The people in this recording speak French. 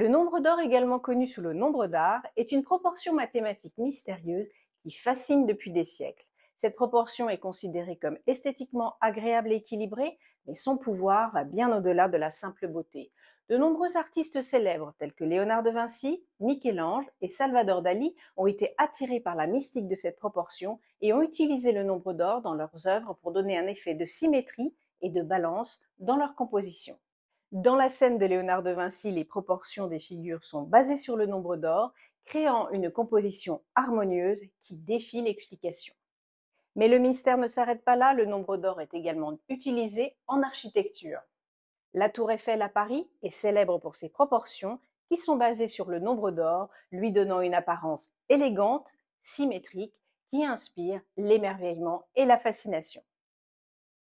Le nombre d'or, également connu sous le nombre d'art, est une proportion mathématique mystérieuse qui fascine depuis des siècles. Cette proportion est considérée comme esthétiquement agréable et équilibrée, mais son pouvoir va bien au-delà de la simple beauté. De nombreux artistes célèbres tels que Léonard de Vinci, Michel-Ange et Salvador Dali ont été attirés par la mystique de cette proportion et ont utilisé le nombre d'or dans leurs œuvres pour donner un effet de symétrie et de balance dans leur composition. Dans la scène de Léonard de Vinci, les proportions des figures sont basées sur le nombre d'or, créant une composition harmonieuse qui défie l'explication. Mais le mystère ne s'arrête pas là, le nombre d'or est également utilisé en architecture. La tour Eiffel à Paris est célèbre pour ses proportions, qui sont basées sur le nombre d'or, lui donnant une apparence élégante, symétrique, qui inspire l'émerveillement et la fascination.